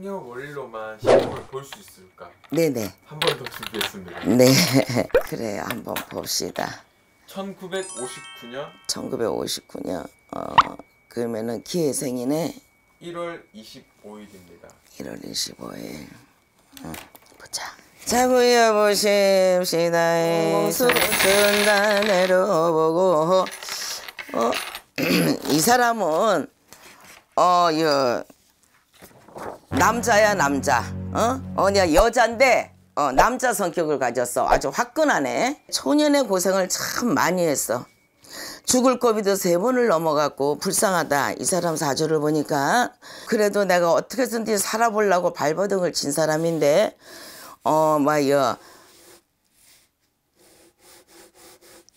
생년월일로만 시험을 볼 수 있을까? 네네. 한 번 더 준비했습니다. 네. 그래요. 한번 봅시다. 1959년 1959년 어 그러면은 기회생이네. 1월 25일입니다. 1월 25일. 어, 보자. 자구여 보십시다. 순다 내려보고 어, 이 사람은 어, 요, 남자야 남자 어? 어냐 여잔데 어, 남자 성격을 가졌어 아주 화끈하네 초년의 고생을 참 많이 했어 죽을 고비도 세 번을 넘어갔고 불쌍하다 이 사람 사주를 보니까 그래도 내가 어떻게든 살아보려고 발버둥을 친 사람인데 어 뭐야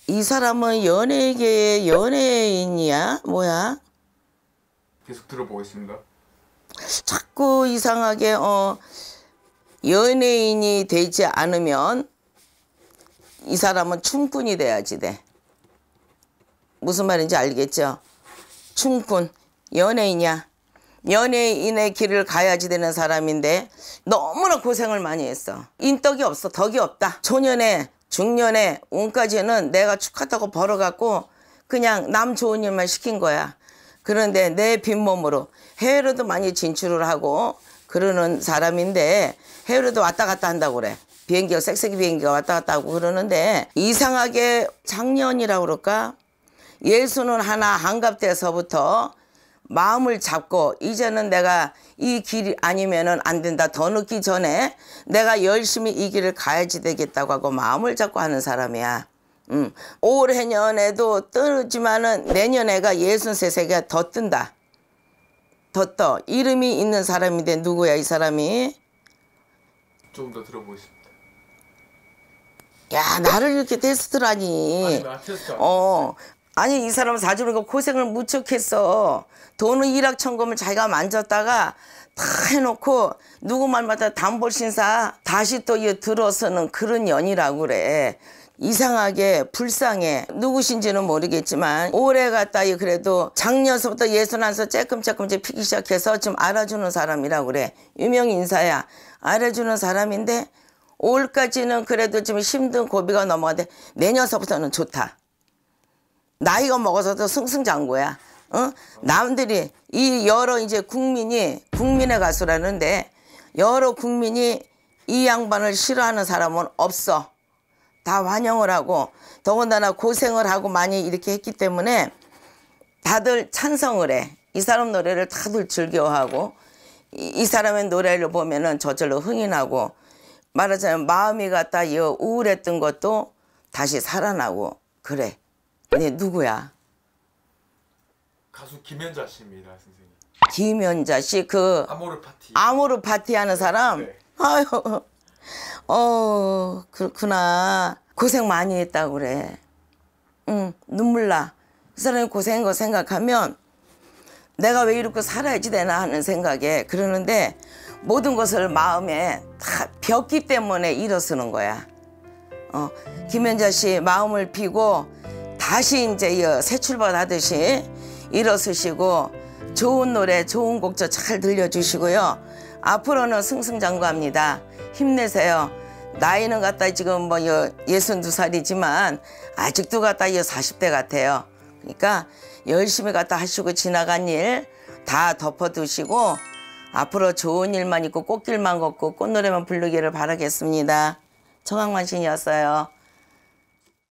이 사람은 연예계의 연예인이야 뭐야 계속 들어보겠습니다 자꾸 이상하게 어 연예인이 되지 않으면 이 사람은 춤꾼이 돼야지 돼. 무슨 말인지 알겠죠? 춤꾼, 연예인이야. 연예인의 길을 가야지 되는 사람인데 너무나 고생을 많이 했어. 인덕이 없어. 덕이 없다. 초년에 중년에 운까지는 내가 축하다고 벌어갖고 그냥 남 좋은 일만 시킨 거야. 그런데 내 빈몸으로 해외로도 많이 진출을 하고 그러는 사람인데 해외로도 왔다 갔다 한다고 그래. 비행기가 색색이 비행기가 왔다 갔다 하고 그러는데 이상하게 작년이라고 그럴까? 예수는 하나 한갑 때서부터 마음을 잡고 이제는 내가 이 길이 아니면은 안 된다 더 늦기 전에 내가 열심히 이 길을 가야지 되겠다고 하고 마음을 잡고 하는 사람이야. 음, 올해년에도 떨 뜨지만은 내년에가 예순세 세가 더 뜬다. 더 떠. 이름이 있는 사람인데 누구야 이 사람이? 좀더 들어보겠습니다. 야 나를 이렇게 테스트라니. 어. 아니 이 사람 사주니까 고생을 무척 했어. 돈은 일확천금을 자기가 만졌다가 다 해놓고 누구 말마다 담보신사 다시 또 이 들어서는 그런 연이라고 그래. 이상하게 불쌍해 누구신지는 모르겠지만 오래 갔다이 그래도 작년서부터 예순한서 쬐끔쬐끔 이제 피기 시작해서 좀 알아주는 사람이라 그래 유명 인사야 알아주는 사람인데 올까지는 그래도 좀 힘든 고비가 넘어가는데 내년서부터는 좋다 나이가 먹어서도 승승장구야 어? 남들이 이 여러 이제 국민이 국민의 가수라는데 여러 국민이 이 양반을 싫어하는 사람은 없어 다 환영을 하고 더군다나 고생을 하고 많이 이렇게 했기 때문에 다들 찬성을 해. 이 사람 노래를 다들 즐겨하고 이, 이 사람의 노래를 보면은 저절로 흥이 나고 말하자면 마음이 갔다 이 우울했던 것도 다시 살아나고 그래. 네 누구야? 가수 김연자 씨입니다, 선생님. 김연자 씨그 아모르 파티 아모르 파티 하는 사람. 네. 아유. 어, 그렇구나. 고생 많이 했다고 그래. 응, 눈물 나. 그 사람이 고생한 거 생각하면 내가 왜 이렇게 살아야지 되나 하는 생각에 그러는데 모든 것을 마음에 다 벽기 때문에 일어서는 거야. 어, 김현자 씨 마음을 비고 다시 이제 새 출발하듯이 일어서시고 좋은 노래, 좋은 곡도 잘 들려주시고요. 앞으로는 승승장구합니다. 힘내세요. 나이는 갖다 지금 뭐 예순두 살이지만 아직도 갖다 이 사십 대 같아요. 그러니까 열심히 갖다 하시고 지나간 일 다 덮어두시고 앞으로 좋은 일만 있고 꽃길만 걷고 꽃노래만 부르기를 바라겠습니다. 청학만신이었어요.